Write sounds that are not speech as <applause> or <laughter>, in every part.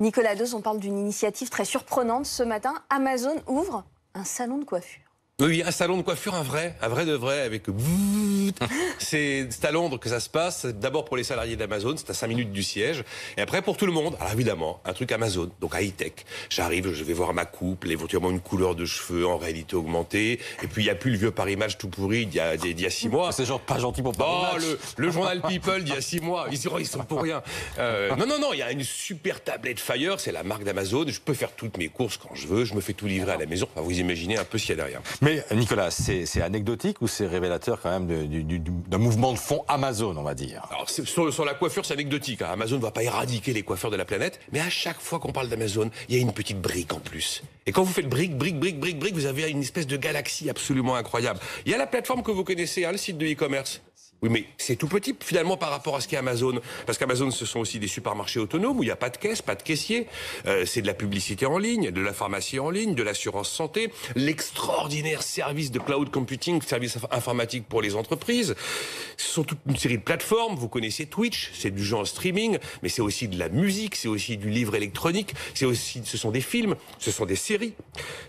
Nicolas Dos, on parle d'une initiative très surprenante ce matin. Amazon ouvre un salon de coiffure. Oui, un salon de coiffure, un vrai, un vrai de vrai, avec <laughs> c'est à Londres que ça se passe. D'abord pour les salariés d'Amazon, c'est à 5 minutes du siège, et après pour tout le monde. Alors évidemment, un truc Amazon, donc high tech. J'arrive, je vais voir ma couple, éventuellement une couleur de cheveux en réalité augmentée, et puis il n'y a plus le vieux Paris Match tout pourri d'il y a, d'il y a six mois. <laughs> C'est genre pas gentil pour Paris oh, Le, le, journal People d'il y a six mois, ils, ils sont pour rien. Euh, non, non, non, il y a une super tablette Fire, c'est la marque d'Amazon. Je peux faire toutes mes courses quand je veux, je me fais tout livrer à la maison. Enfin, vous imaginez un peu ce qu'il y a derrière. Mais Nicolas, c'est anecdotique ou c'est révélateur quand même d'un mouvement de fond Amazon, on va dire Alors, sur, sur, la coiffure, c'est anecdotique. Hein. Amazon ne va pas éradiquer les coiffeurs de la planète, mais à chaque fois qu'on parle d'Amazon, il y a une petite brique en plus. Et quand vous faites brique, brique, brique, brique, brique, vous avez une espèce de galaxie absolument incroyable. Il y a la plateforme que vous connaissez, hein, le site de e-commerce. Oui, mais c'est tout petit finalement par rapport à ce qu'est Amazon. Parce qu'Amazon, ce sont aussi des supermarchés autonomes où il n'y a pas de caisse, pas de caissier. Euh, c'est de la publicité en ligne, de la pharmacie en ligne, de l'assurance santé, l'extraordinaire service de cloud computing, service informatique pour les entreprises. Ce sont toute une série de plateformes. Vous connaissez Twitch, c'est du genre streaming, mais c'est aussi de la musique, c'est aussi du livre électronique, c'est aussi, ce sont des films, ce sont des séries.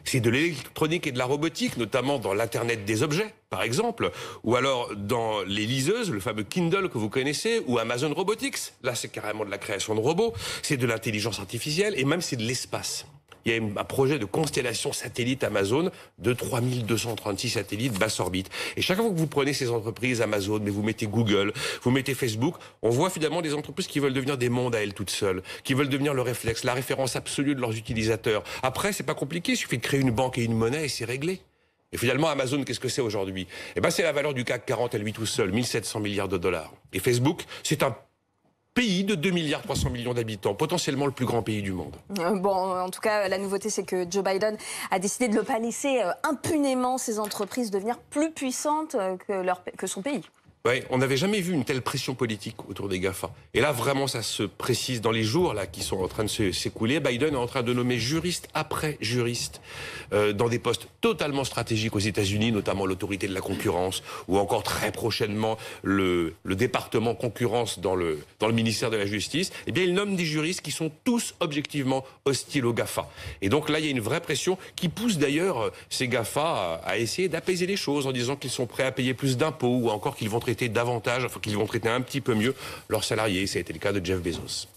C'est de l'électronique et de la robotique, notamment dans l'Internet des objets par exemple, ou alors dans les liseuses, le fameux Kindle que vous connaissez, ou Amazon Robotics. Là, c'est carrément de la création de robots, c'est de l'intelligence artificielle et même c'est de l'espace. Il y a un projet de constellation satellite Amazon de 3236 satellites basse orbite. Et chaque fois que vous prenez ces entreprises Amazon, mais vous mettez Google, vous mettez Facebook, on voit finalement des entreprises qui veulent devenir des mondes à elles toutes seules, qui veulent devenir le réflexe, la référence absolue de leurs utilisateurs. Après, c'est pas compliqué, il suffit de créer une banque et une monnaie et c'est réglé. Et finalement, Amazon, qu'est-ce que c'est aujourd'hui Eh ben, c'est la valeur du CAC 40 à lui tout seul, 1700 milliards de dollars. Et Facebook, c'est un pays de 2 milliards 300 millions d'habitants, potentiellement le plus grand pays du monde. Euh, bon, en tout cas, la nouveauté, c'est que Joe Biden a décidé de ne pas laisser euh, impunément ses entreprises devenir plus puissantes euh, que son pays on n'avait jamais vu une telle pression politique autour des GAFA. Et là, vraiment, ça se précise dans les jours là qui sont en train de s'écouler. Biden est en train de nommer juriste après juriste euh, dans des postes totalement stratégiques aux États-Unis, notamment l'autorité de la concurrence, ou encore très prochainement le, département concurrence dans le, dans le ministère de la Justice. Eh bien, il nomme des juristes qui sont tous objectivement hostiles aux GAFA. Et donc là, il y a une vraie pression qui pousse d'ailleurs euh, ces GAFA à, à essayer d'apaiser les choses en disant qu'ils sont prêts à payer plus d'impôts ou encore qu'ils vont traiter traiter davantage, enfin qu'ils vont traiter un petit peu mieux leurs salariés. Ça a été le cas de Jeff Bezos.